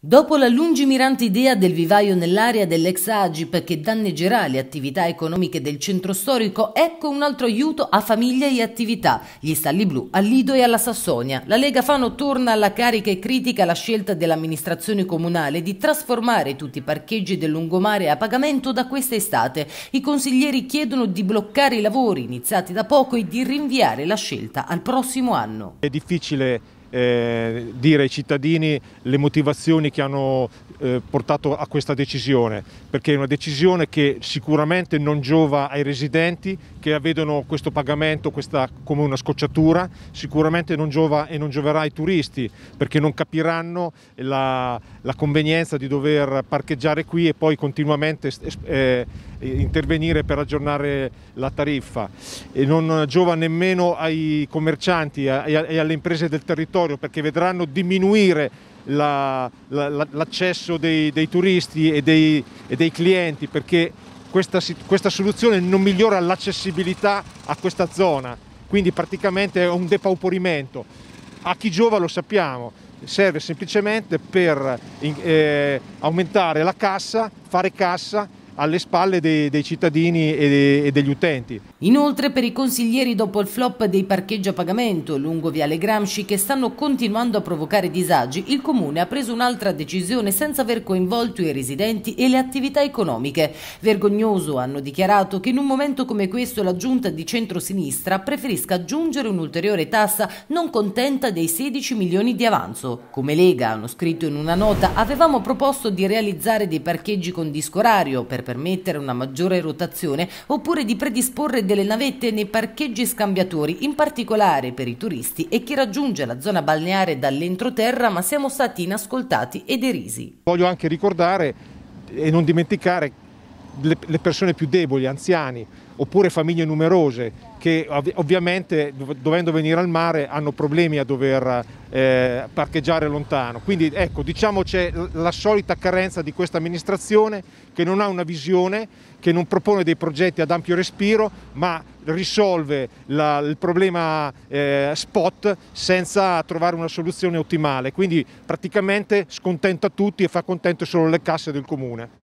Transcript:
Dopo la lungimirante idea del vivaio nell'area dell'ex Agip che danneggerà le attività economiche del centro storico, ecco un altro aiuto a famiglie e attività, gli stalli blu a Lido e alla Sassonia. La Lega Fano torna alla carica e critica la scelta dell'amministrazione comunale di trasformare tutti i parcheggi del lungomare a pagamento da questa estate. I consiglieri chiedono di bloccare i lavori iniziati da poco e di rinviare la scelta al prossimo anno. È difficile eh, dire ai cittadini le motivazioni che hanno eh, portato a questa decisione, perché è una decisione che sicuramente non giova ai residenti, che vedono questo pagamento questa, come una scocciatura sicuramente non giova e non gioverà ai turisti perché non capiranno la, la convenienza di dover parcheggiare qui e poi continuamente eh, intervenire per aggiornare la tariffa e non giova nemmeno ai commercianti e alle imprese del territorio perché vedranno diminuire l'accesso la, la, dei, dei, turisti e dei, e dei clienti perché questa, questa soluzione non migliora l'accessibilità a questa zona, quindi praticamente è un depauperimento. A chi giova lo sappiamo, serve semplicemente per eh, aumentare la cassa, fare cassa alle spalle dei, dei cittadini e, de, e, degli utenti. Inoltre per i consiglieri dopo il flop dei parcheggi a pagamento lungo Viale Gramsci che stanno continuando a provocare disagi, il Comune ha preso un'altra decisione senza aver coinvolto i residenti e le attività economiche. Vergognoso hanno dichiarato che in un momento come questo la giunta di centrosinistra preferisca aggiungere un'ulteriore tassa non contenta dei 16 milioni di avanzo. Come Lega, hanno scritto in una nota, avevamo proposto di realizzare dei parcheggi con disco orario per permettere una maggiore rotazione oppure di predisporre delle navette nei parcheggi scambiatori, in particolare per i turisti e chi raggiunge la zona balneare dall'entroterra, ma siamo stati inascoltati e derisi. Voglio anche ricordare e non dimenticare le persone più deboli, anziani oppure famiglie numerose che ovviamente dovendo venire al mare hanno problemi a dover eh, parcheggiare lontano. Quindi ecco, diciamo c'è la solita carenza di questa amministrazione che non ha una visione, che non propone dei progetti ad ampio respiro, ma risolve la, il problema eh, spot senza trovare una soluzione ottimale. Quindi praticamente scontenta tutti e fa contento solo le casse del comune.